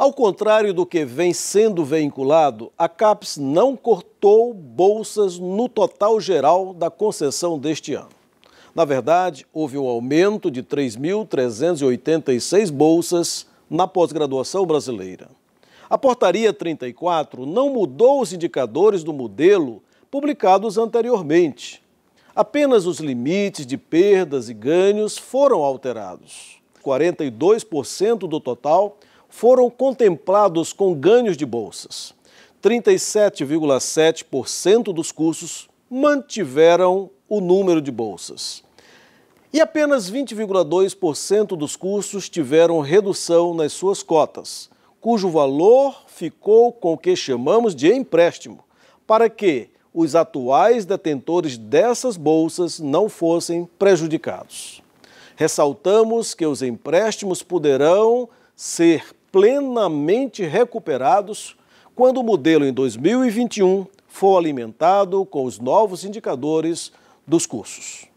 Ao contrário do que vem sendo veiculado, a CAPES não cortou bolsas no total geral da concessão deste ano. Na verdade, houve um aumento de 3.386 bolsas na pós-graduação brasileira. A Portaria 34 não mudou os indicadores do modelo publicados anteriormente. Apenas os limites de perdas e ganhos foram alterados. 42% do total foram contemplados com ganhos de bolsas. 37,7% dos cursos mantiveram o número de bolsas. E apenas 20,2% dos cursos tiveram redução nas suas cotas, cujo valor ficou com o que chamamos de empréstimo, para que os atuais detentores dessas bolsas não fossem prejudicados. Ressaltamos que os empréstimos poderão ser plenamente recuperados quando o modelo em 2021 for alimentado com os novos indicadores dos cursos.